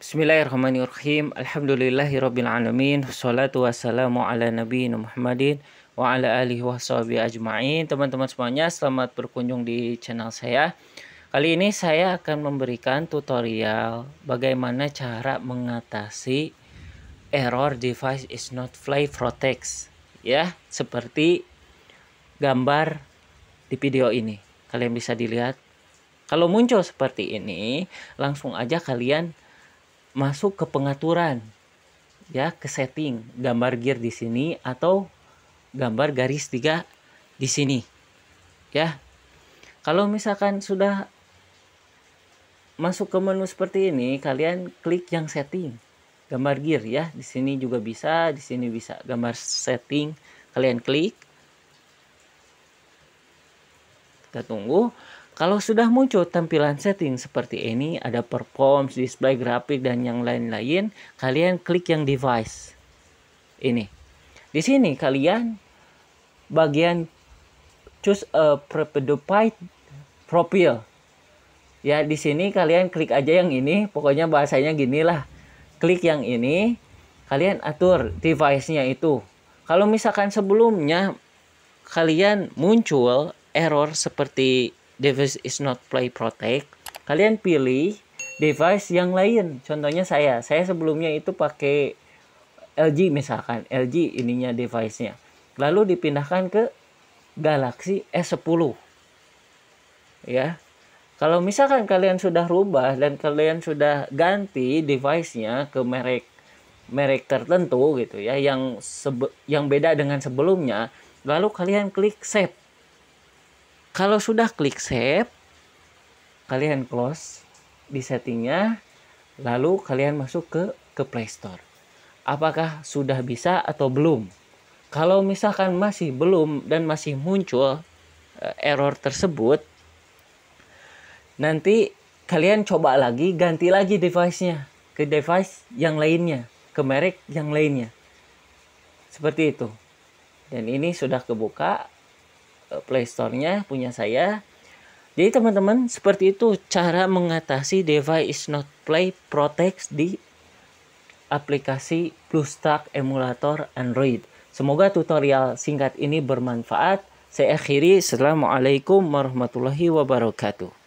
Bismillahirrahmanirrahim. alamin. Salatu wassalamu ala nabi Muhammadin wa ala alihi wa ajma'in. Teman-teman semuanya, selamat berkunjung di channel saya. Kali ini saya akan memberikan tutorial bagaimana cara mengatasi error device is not fly protect. Ya, seperti gambar di video ini. Kalian bisa dilihat. Kalau muncul seperti ini, langsung aja kalian masuk ke pengaturan ya ke setting gambar gear di sini atau gambar garis tiga di sini ya kalau misalkan sudah masuk ke menu seperti ini kalian klik yang setting gambar gear ya di sini juga bisa di sini bisa gambar setting kalian klik kita tunggu kalau sudah muncul tampilan setting seperti ini, ada performance, display grafik, dan yang lain-lain, kalian klik yang device. Ini. Di sini kalian bagian choose a profile. Ya, di sini kalian klik aja yang ini, pokoknya bahasanya gini lah. Klik yang ini, kalian atur device-nya itu. Kalau misalkan sebelumnya kalian muncul error seperti device is not play protect, kalian pilih device yang lain. Contohnya saya, saya sebelumnya itu pakai LG misalkan, LG ininya device-nya. Lalu dipindahkan ke Galaxy S10. Ya. Kalau misalkan kalian sudah rubah dan kalian sudah ganti device-nya ke merek merek tertentu gitu ya yang sebe yang beda dengan sebelumnya, lalu kalian klik save kalau sudah klik save, kalian close di settingnya, lalu kalian masuk ke ke Play Store. Apakah sudah bisa atau belum? Kalau misalkan masih belum dan masih muncul eh, error tersebut, nanti kalian coba lagi, ganti lagi device-nya ke device yang lainnya, ke merek yang lainnya. Seperti itu. Dan ini sudah kebuka, Eh, play store nya punya saya jadi teman-teman seperti itu cara mengatasi device is not play protect di aplikasi BlueStack emulator Android. Semoga tutorial singkat ini bermanfaat. Saya akhiri. Assalamualaikum warahmatullahi wabarakatuh.